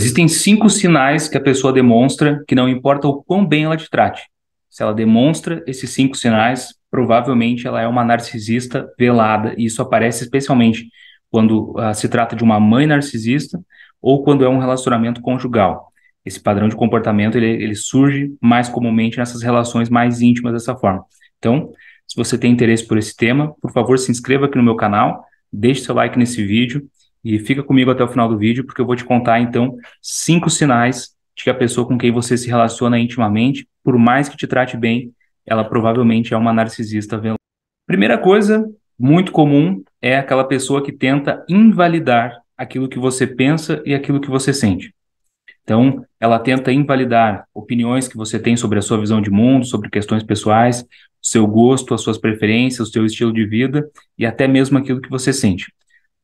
Existem cinco sinais que a pessoa demonstra que não importa o quão bem ela te trate. Se ela demonstra esses cinco sinais, provavelmente ela é uma narcisista velada. E isso aparece especialmente quando uh, se trata de uma mãe narcisista ou quando é um relacionamento conjugal. Esse padrão de comportamento ele, ele surge mais comumente nessas relações mais íntimas dessa forma. Então, se você tem interesse por esse tema, por favor, se inscreva aqui no meu canal, deixe seu like nesse vídeo e fica comigo até o final do vídeo, porque eu vou te contar, então, cinco sinais de que a pessoa com quem você se relaciona intimamente, por mais que te trate bem, ela provavelmente é uma narcisista velada. Primeira coisa, muito comum, é aquela pessoa que tenta invalidar aquilo que você pensa e aquilo que você sente. Então, ela tenta invalidar opiniões que você tem sobre a sua visão de mundo, sobre questões pessoais, seu gosto, as suas preferências, o seu estilo de vida e até mesmo aquilo que você sente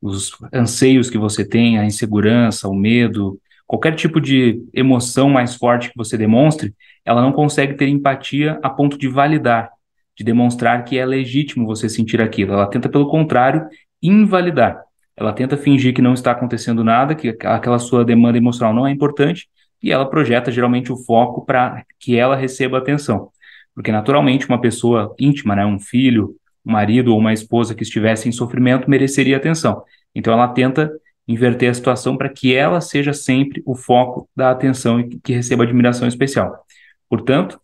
os anseios que você tem, a insegurança, o medo, qualquer tipo de emoção mais forte que você demonstre, ela não consegue ter empatia a ponto de validar, de demonstrar que é legítimo você sentir aquilo. Ela tenta, pelo contrário, invalidar. Ela tenta fingir que não está acontecendo nada, que aquela sua demanda emocional não é importante, e ela projeta geralmente o foco para que ela receba atenção. Porque naturalmente uma pessoa íntima, né, um filho, um marido ou uma esposa que estivesse em sofrimento mereceria atenção. Então ela tenta inverter a situação para que ela seja sempre o foco da atenção e que receba admiração especial. Portanto,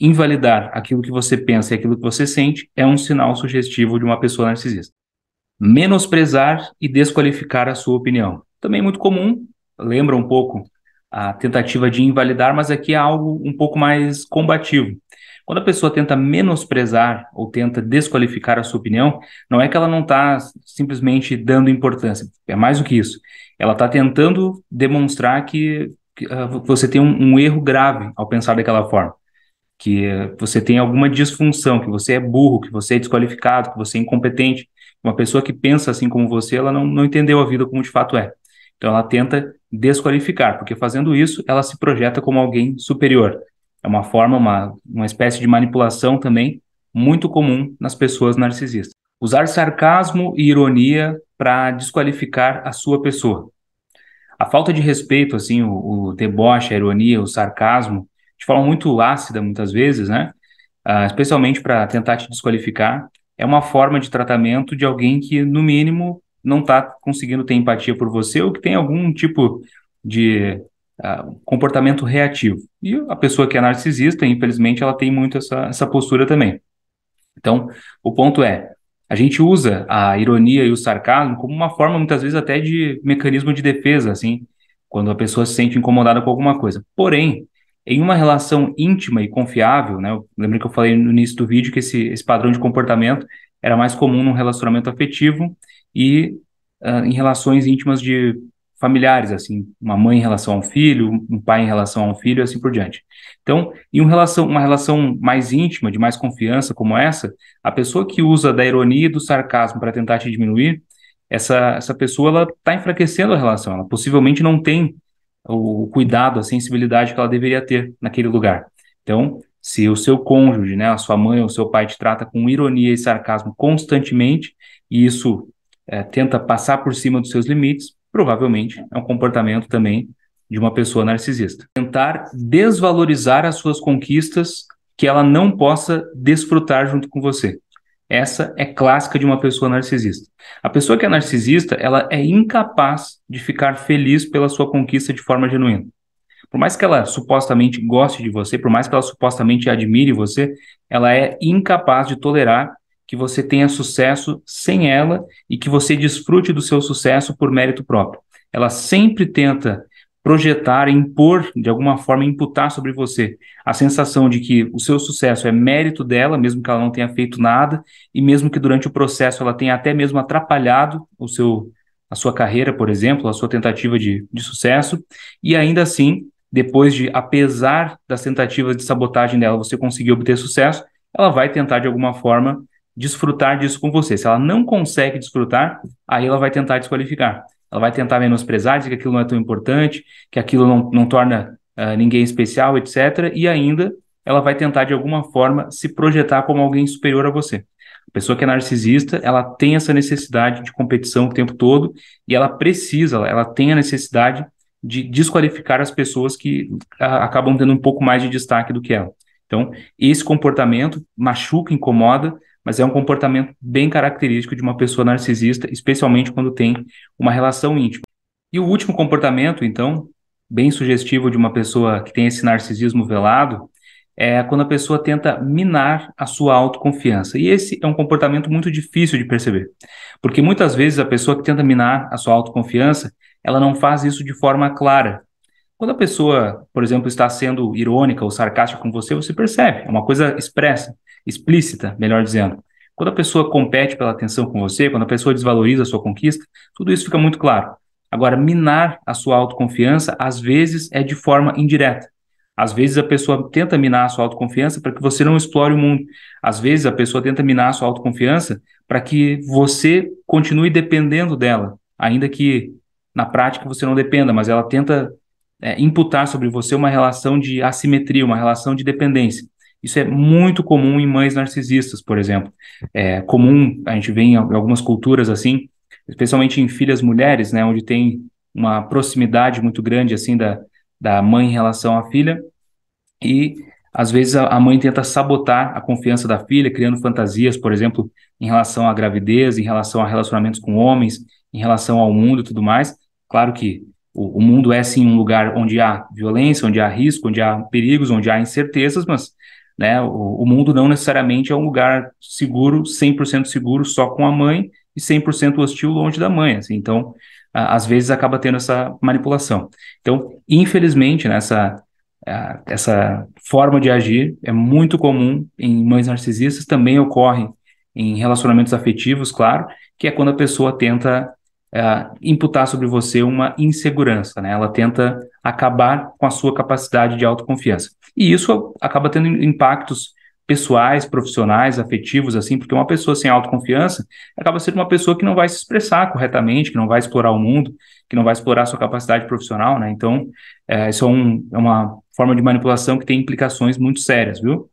invalidar aquilo que você pensa e aquilo que você sente é um sinal sugestivo de uma pessoa narcisista. Menosprezar e desqualificar a sua opinião. Também é muito comum, lembra um pouco a tentativa de invalidar, mas aqui é algo um pouco mais combativo. Quando a pessoa tenta menosprezar ou tenta desqualificar a sua opinião, não é que ela não está simplesmente dando importância, é mais do que isso. Ela está tentando demonstrar que, que uh, você tem um, um, erro grave ao pensar daquela forma, que uh, você tem alguma disfunção, que você é burro, que você é desqualificado, que você é incompetente. Uma pessoa que pensa assim como você, ela não, não entendeu a vida como de fato é. Então ela tenta desqualificar, porque fazendo isso, ela se projeta como alguém superior. É uma forma, uma, uma espécie de manipulação também muito comum nas pessoas narcisistas. Usar sarcasmo e ironia para desqualificar a sua pessoa. A falta de respeito, assim, o, o deboche, a ironia, o sarcasmo, de forma muito ácida muitas vezes, né? Uh, especialmente para tentar te desqualificar, é uma forma de tratamento de alguém que, no mínimo, não está conseguindo ter empatia por você ou que tem algum tipo de comportamento reativo. E a pessoa que é narcisista, infelizmente, ela tem muito essa, essa postura também. Então, o ponto é, a gente usa a ironia e o sarcasmo como uma forma, muitas vezes, até de mecanismo de defesa, assim, quando a pessoa se sente incomodada com alguma coisa. Porém, em uma relação íntima e confiável, né? Lembra que eu falei no início do vídeo que esse, esse padrão de comportamento era mais comum num relacionamento afetivo e uh, em relações íntimas de familiares, assim, uma mãe em relação a um filho, um pai em relação a um filho, assim por diante. Então, em uma relação, uma relação mais íntima, de mais confiança como essa, a pessoa que usa da ironia e do sarcasmo para tentar te diminuir, essa, essa pessoa ela está enfraquecendo a relação, ela possivelmente não tem o cuidado, a sensibilidade que ela deveria ter naquele lugar. Então, se o seu cônjuge, né, a sua mãe ou seu pai te trata com ironia e sarcasmo constantemente, e isso é, tenta passar por cima dos seus limites, provavelmente é um comportamento também de uma pessoa narcisista. Tentar desvalorizar as suas conquistas que ela não possa desfrutar junto com você. Essa é clássica de uma pessoa narcisista. A pessoa que é narcisista, ela é incapaz de ficar feliz pela sua conquista de forma genuína. Por mais que ela supostamente goste de você, por mais que ela supostamente admire você, ela é incapaz de tolerar que você tenha sucesso sem ela e que você desfrute do seu sucesso por mérito próprio. Ela sempre tenta projetar, impor, de alguma forma, imputar sobre você a sensação de que o seu sucesso é mérito dela, mesmo que ela não tenha feito nada, e mesmo que durante o processo ela tenha até mesmo atrapalhado o seu, a sua carreira, por exemplo, a sua tentativa de, de sucesso, e ainda assim, depois de, apesar das tentativas de sabotagem dela, você conseguir obter sucesso, ela vai tentar, de alguma forma, desfrutar disso com você. Se ela não consegue desfrutar, aí ela vai tentar desqualificar. Ela vai tentar menosprezar, dizer que aquilo não é tão importante, que aquilo não, não torna uh, ninguém especial, etc. E ainda ela vai tentar, de alguma forma, se projetar como alguém superior a você. A pessoa que é narcisista, ela tem essa necessidade de competição o tempo todo e ela precisa, ela tem a necessidade de desqualificar as pessoas que a, ah, acabam tendo um pouco mais de destaque do que ela. Então, esse comportamento machuca, incomoda, mas é um comportamento bem característico de uma pessoa narcisista, especialmente quando tem uma relação íntima. E o último comportamento, então, bem sugestivo de uma pessoa que tem esse narcisismo velado, é quando a pessoa tenta minar a sua autoconfiança. E esse é um comportamento muito difícil de perceber, porque muitas vezes a pessoa que tenta minar a sua autoconfiança, ela não faz isso de forma clara, quando a pessoa, por exemplo, está sendo irônica ou sarcástica com você, você percebe, é uma coisa expressa explícita, melhor dizendo. Quando a pessoa compete pela atenção com você, quando a pessoa desvaloriza a sua conquista, tudo isso fica muito claro. Agora, minar a sua autoconfiança, às vezes, é de forma indireta. Às vezes a pessoa tenta minar a sua autoconfiança para que você não explore o mundo. Às vezes a pessoa tenta minar a sua autoconfiança para que você continue dependendo dela, ainda que na prática você não dependa, mas ela tenta é, imputar sobre você uma relação de assimetria, uma relação de dependência. Isso é muito comum em mães narcisistas, por exemplo. É comum, a gente vê em algumas culturas assim, especialmente em filhas mulheres, né, onde tem uma proximidade muito grande assim da, da mãe em relação à filha. E às vezes a, mãe tenta sabotar a confiança da filha, criando fantasias, por exemplo, em relação à gravidez, em relação a relacionamentos com homens, em relação ao mundo e tudo mais. Claro que o, o mundo é sim um lugar onde há violência, onde há risco, onde há perigos, onde há incertezas, mas né? O, o mundo não necessariamente é um lugar seguro, 100% seguro só com a mãe e 100% hostil longe da mãe. Assim. Então, a, às vezes acaba tendo essa manipulação. Então, infelizmente, né, essa forma de agir é muito comum em mães narcisistas, também ocorre em relacionamentos afetivos, claro, que é quando a pessoa tenta é, imputar sobre você uma insegurança, né? Ela tenta acabar com a sua capacidade de autoconfiança. E isso acaba tendo impactos pessoais, profissionais, afetivos, assim, porque uma pessoa sem autoconfiança acaba sendo uma pessoa que não vai se expressar corretamente, que não vai explorar o mundo, que não vai explorar sua capacidade profissional, né? Então, é, isso é, um, é uma forma de manipulação que tem implicações muito sérias, viu?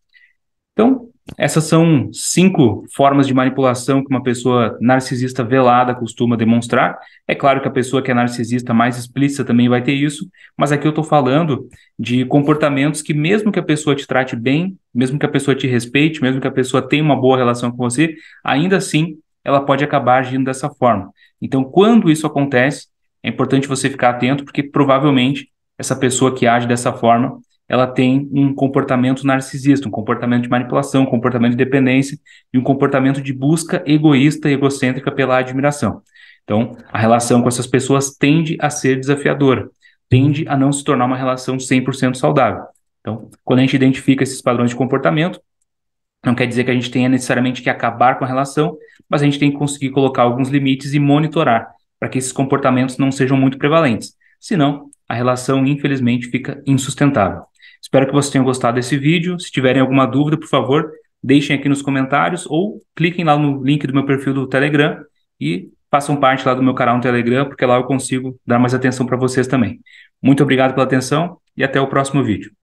Então, essas são cinco formas de manipulação que uma pessoa narcisista velada costuma demonstrar. É claro que a pessoa que é narcisista mais explícita também vai ter isso, mas aqui eu estou falando de comportamentos que, mesmo que a pessoa te trate bem, mesmo que a pessoa te respeite, mesmo que a pessoa tenha uma boa relação com você, ainda assim ela pode acabar agindo dessa forma. Então, quando isso acontece, é importante você ficar atento, porque provavelmente essa pessoa que age dessa forma ela tem um comportamento narcisista, um comportamento de manipulação, um comportamento de dependência e um comportamento de busca egoísta e egocêntrica pela admiração. Então, a relação com essas pessoas tende a ser desafiadora, tende a não se tornar uma relação 100% saudável. Então, quando a gente identifica esses padrões de comportamento, não quer dizer que a gente tenha necessariamente que acabar com a relação, mas a gente tem que conseguir colocar alguns limites e monitorar para que esses comportamentos não sejam muito prevalentes. Senão, a relação, infelizmente, fica insustentável. Espero que vocês tenham gostado desse vídeo. Se tiverem alguma dúvida, por favor, deixem aqui nos comentários ou cliquem lá no link do meu perfil do Telegram e façam parte lá do meu canal no Telegram, porque lá eu consigo dar mais atenção para vocês também. Muito obrigado pela atenção e até o próximo vídeo.